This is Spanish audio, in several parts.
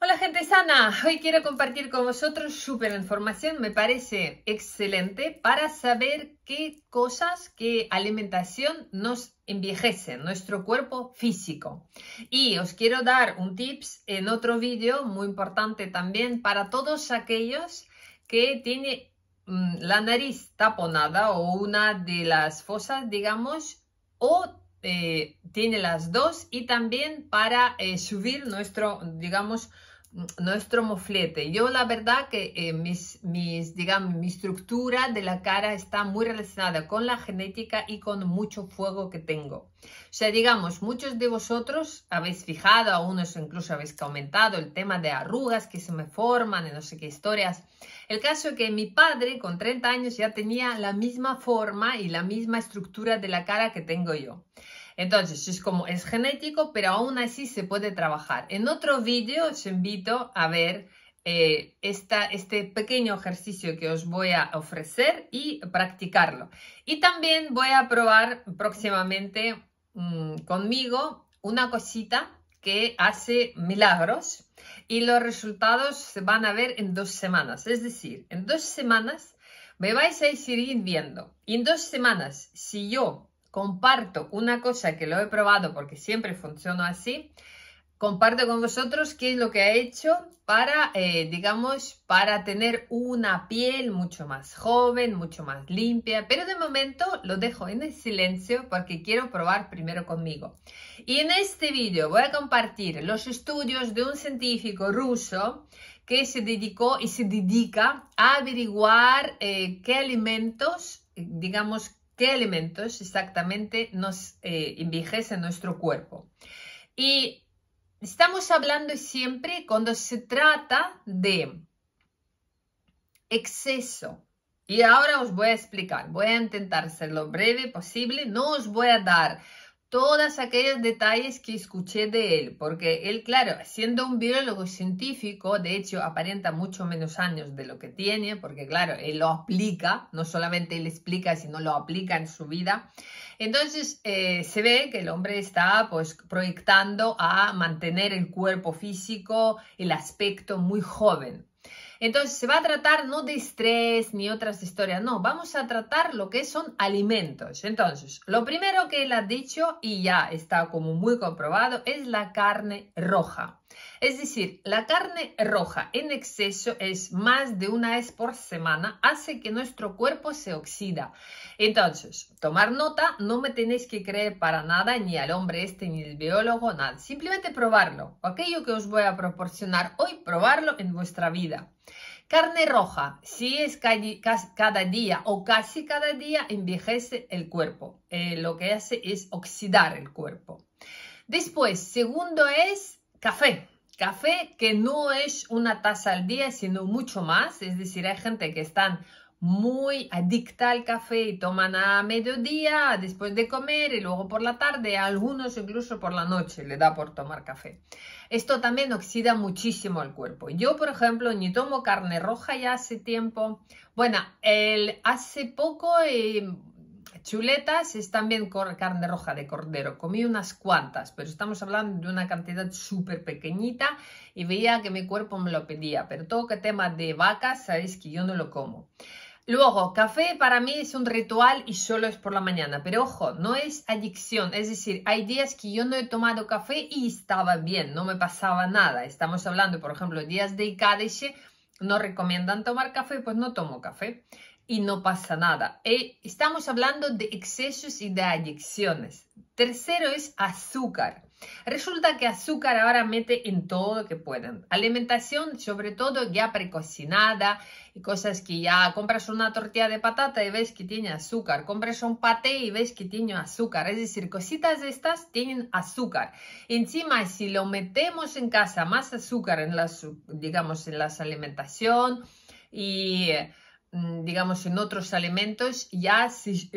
Hola gente sana, hoy quiero compartir con vosotros súper información, me parece excelente para saber qué cosas, qué alimentación nos envejece, nuestro cuerpo físico. Y os quiero dar un tips en otro vídeo muy importante también para todos aquellos que tienen mm, la nariz taponada o una de las fosas, digamos, o eh, tiene las dos y también para eh, subir nuestro, digamos, nuestro moflete. Yo la verdad que eh, mis, mis, digamos, mi estructura de la cara está muy relacionada con la genética y con mucho fuego que tengo. O sea, digamos, muchos de vosotros habéis fijado, algunos incluso habéis comentado el tema de arrugas que se me forman y no sé qué historias. El caso es que mi padre con 30 años ya tenía la misma forma y la misma estructura de la cara que tengo yo. Entonces, es como es genético, pero aún así se puede trabajar. En otro vídeo os invito a ver eh, este pequeño ejercicio que os voy a ofrecer y practicarlo. Y también voy a probar próximamente mm, conmigo una cosita que hace milagros y los resultados se van a ver en dos semanas. Es decir, en dos semanas me vais a seguir viendo. Y en dos semanas, si yo comparto una cosa que lo he probado porque siempre funciona así. Comparto con vosotros qué es lo que ha hecho para, eh, digamos, para tener una piel mucho más joven, mucho más limpia. Pero de momento lo dejo en el silencio porque quiero probar primero conmigo. Y en este vídeo voy a compartir los estudios de un científico ruso que se dedicó y se dedica a averiguar eh, qué alimentos eh, digamos, qué elementos exactamente nos eh, en nuestro cuerpo. Y estamos hablando siempre cuando se trata de exceso. Y ahora os voy a explicar, voy a intentar ser lo breve posible, no os voy a dar todos aquellos detalles que escuché de él, porque él, claro, siendo un biólogo científico, de hecho aparenta mucho menos años de lo que tiene, porque claro, él lo aplica, no solamente él explica, sino lo aplica en su vida. Entonces eh, se ve que el hombre está pues proyectando a mantener el cuerpo físico, el aspecto muy joven. Entonces, se va a tratar no de estrés ni otras historias, no, vamos a tratar lo que son alimentos. Entonces, lo primero que él ha dicho y ya está como muy comprobado es la carne roja. Es decir, la carne roja en exceso es más de una vez por semana, hace que nuestro cuerpo se oxida. Entonces, tomar nota, no me tenéis que creer para nada, ni al hombre este, ni al biólogo, nada. Simplemente probarlo. Aquello que os voy a proporcionar hoy, probarlo en vuestra vida. Carne roja, si es cada día o casi cada día, envejece el cuerpo. Eh, lo que hace es oxidar el cuerpo. Después, segundo es café. Café que no es una taza al día, sino mucho más. Es decir, hay gente que están muy adicta al café y toman a mediodía, después de comer y luego por la tarde, algunos incluso por la noche le da por tomar café. Esto también oxida muchísimo el cuerpo. Yo, por ejemplo, ni tomo carne roja ya hace tiempo. Bueno, hace poco, eh, Chuletas es también con carne roja de cordero. Comí unas cuantas, pero estamos hablando de una cantidad súper pequeñita y veía que mi cuerpo me lo pedía. Pero todo que tema de vacas, sabéis que yo no lo como. Luego, café para mí es un ritual y solo es por la mañana, pero ojo, no es adicción, es decir, hay días que yo no he tomado café y estaba bien, no me pasaba nada. Estamos hablando, por ejemplo, días de Cádiz, no recomiendan tomar café, pues no tomo café y no pasa nada. Eh, estamos hablando de excesos y de adicciones. Tercero es azúcar. Resulta que azúcar ahora mete en todo lo que pueden. Alimentación, sobre todo ya precocinada y cosas que ya compras una tortilla de patata y ves que tiene azúcar, compras un paté y ves que tiene azúcar. Es decir, cositas estas tienen azúcar. Encima, si lo metemos en casa más azúcar en las, digamos, en las alimentación y Mm, digamos, en otros alimentos, ya,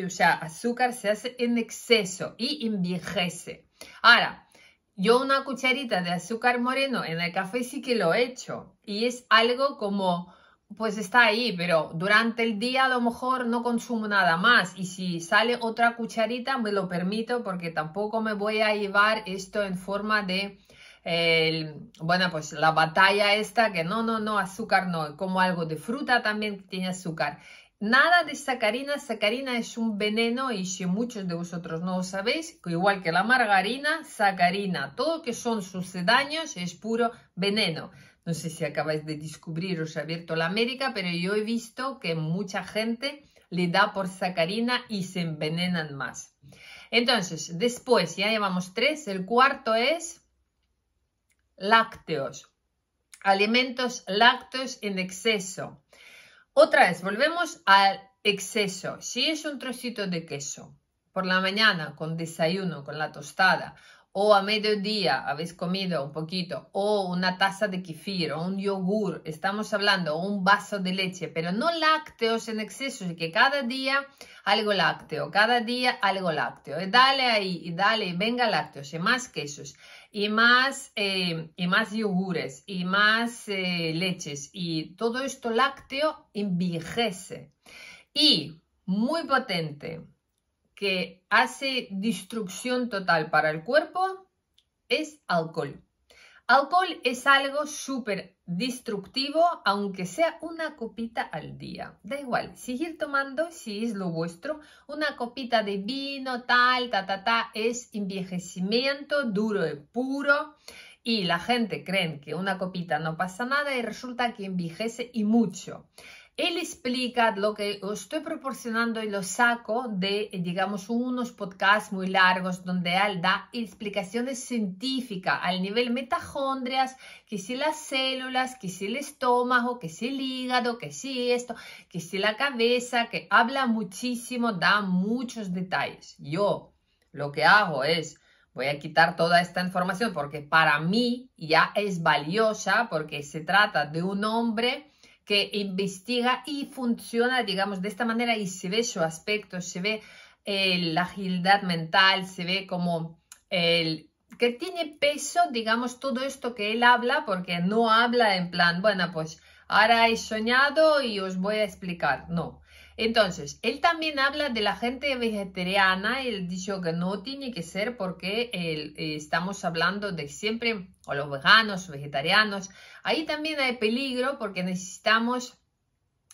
o sea, azúcar se hace en exceso y envejece. Ahora, yo una cucharita de azúcar moreno en el café sí que lo he hecho y es algo como, pues está ahí, pero durante el día a lo mejor no consumo nada más y si sale otra cucharita me lo permito porque tampoco me voy a llevar esto en forma de bueno, pues la batalla esta, que no, no, no, azúcar no, como algo de fruta también que tiene azúcar. Nada de sacarina, sacarina es un veneno y si muchos de vosotros no lo sabéis, igual que la margarina, sacarina, todo que son sucedáneos es puro veneno. No sé si acabáis de descubrir, os ha abierto la América, pero yo he visto que mucha gente le da por sacarina y se envenenan más. Entonces, después, ya llevamos tres, el cuarto es lácteos, alimentos lácteos en exceso. Otra vez, volvemos al exceso. Si es un trocito de queso por la mañana con desayuno, con la tostada, o a mediodía habéis comido un poquito, o una taza de kefir, o un yogur, estamos hablando, o un vaso de leche, pero no lácteos en exceso, y que cada día algo lácteo, cada día algo lácteo, y eh, dale ahí, y dale, y venga lácteos, y más quesos y más, eh, y más yogures y más eh, leches y todo esto lácteo envejece. Y muy potente, que hace destrucción total para el cuerpo, es alcohol. Alcohol es algo súper destructivo, aunque sea una copita al día. Da igual, seguir tomando, si es lo vuestro, una copita de vino, tal, ta, ta, ta, es envejecimiento duro y puro. Y la gente cree que una copita no pasa nada y resulta que envejece y mucho. Él explica lo que os estoy proporcionando y lo saco de, digamos, unos podcasts muy largos donde él da explicaciones científicas al nivel mitocondrias, que si las células, que si el estómago, que si el hígado, que si esto, que si la cabeza, que habla muchísimo, da muchos detalles. Yo lo que hago es voy a quitar toda esta información porque para mí ya es valiosa porque se trata de un hombre que investiga y funciona, digamos, de esta manera y se ve su aspecto, se ve eh, la agilidad mental, se ve como el que tiene peso, digamos, todo esto que él habla, porque no habla en plan, bueno, pues ahora he soñado y os voy a explicar, no, entonces, él también habla de la gente vegetariana, él dijo que no tiene que ser porque eh, estamos hablando de siempre, o los veganos, vegetarianos, ahí también hay peligro porque necesitamos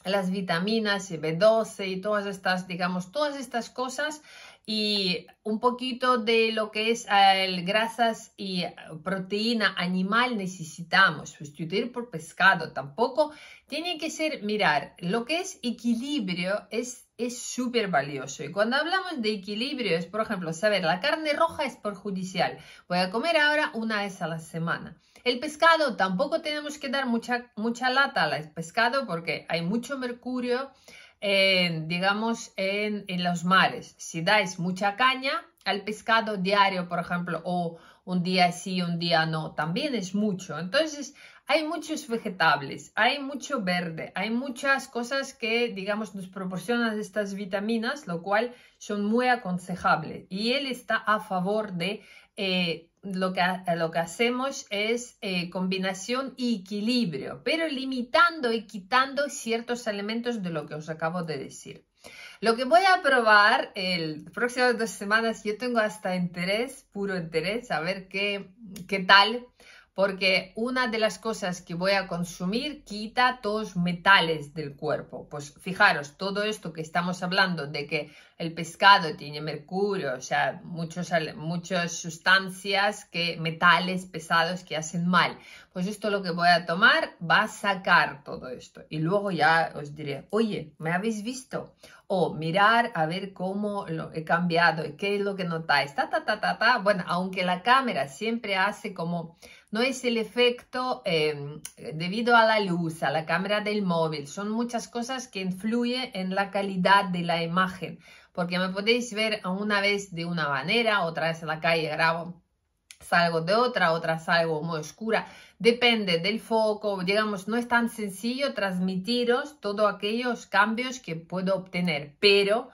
las vitaminas B12 y todas estas, digamos, todas estas cosas y un poquito de lo que es ah, el grasas y ah, proteína animal necesitamos sustituir por pescado. Tampoco tiene que ser, mirar, lo que es equilibrio es es súper valioso. Y cuando hablamos de equilibrio es, por ejemplo, saber, la carne roja es perjudicial. Voy a comer ahora una vez a la semana. El pescado, tampoco tenemos que dar mucha, mucha lata al pescado porque hay mucho mercurio, digamos, en, en, los mares. Si dais mucha caña al pescado diario, por ejemplo, o un día sí, un día no, también es mucho. Entonces, hay muchos vegetales hay mucho verde, hay muchas cosas que, digamos, nos proporcionan estas vitaminas, lo cual son muy aconsejables. Y él está a favor de eh, lo que, lo que hacemos es eh, combinación y equilibrio, pero limitando y quitando ciertos elementos de lo que os acabo de decir. Lo que voy a probar el próximas dos semanas, yo tengo hasta interés, puro interés, a ver qué, qué tal porque una de las cosas que voy a consumir quita todos metales del cuerpo. Pues fijaros, todo esto que estamos hablando de que el pescado tiene mercurio, o sea, muchos, muchas sustancias, que, metales pesados que hacen mal. Pues esto lo que voy a tomar va a sacar todo esto. Y luego ya os diré, oye, ¿me habéis visto? o mirar a ver cómo lo he cambiado y qué es lo que notáis. Ta, ta, ta, ta, ta. Bueno, aunque la cámara siempre hace como, no es el efecto em, debido a la luz, a la cámara del móvil. Son muchas cosas que influyen en la calidad de la imagen, porque me podéis ver una vez de una manera, otra vez en la calle grabo salgo de otra, otra salgo muy oscura. Depende del foco, digamos, no es tan sencillo transmitiros todos aquellos cambios que puedo obtener, pero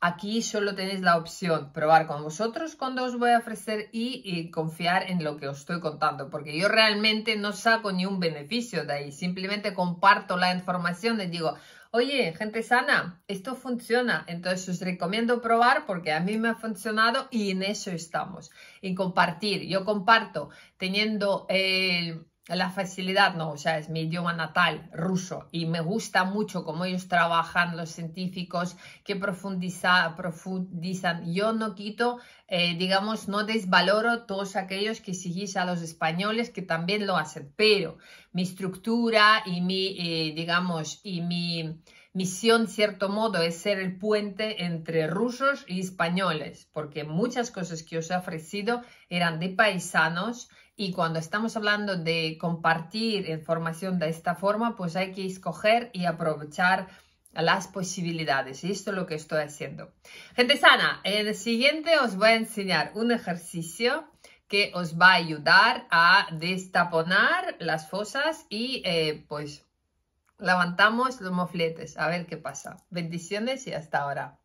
aquí solo tenéis la opción probar con vosotros cuando os voy a ofrecer y, confiar en lo que os estoy contando, porque yo realmente no saco ni un beneficio de ahí, simplemente comparto la información y digo, oye, gente sana, esto funciona, entonces os recomiendo probar porque a mí me ha funcionado y en eso estamos, en compartir. Yo comparto teniendo el eh, la facilidad, no, o sea, es mi idioma natal, ruso, y me gusta mucho cómo ellos trabajan, los científicos que profundiza, profundizan. Yo no quito, eh, digamos, no desvaloro todos aquellos que siguís a los españoles que también lo hacen, pero mi estructura y mi, eh, digamos, y mi misión, cierto modo, es ser el puente entre rusos y españoles, porque muchas cosas que os he ofrecido eran de paisanos, y cuando estamos hablando de compartir información de esta forma, pues hay que escoger y aprovechar las posibilidades. Y esto es lo que estoy haciendo. Gente sana, en el siguiente os voy a enseñar un ejercicio que os va a ayudar a destaponar las fosas y eh, pues levantamos los mofletes. A ver qué pasa. Bendiciones y hasta ahora.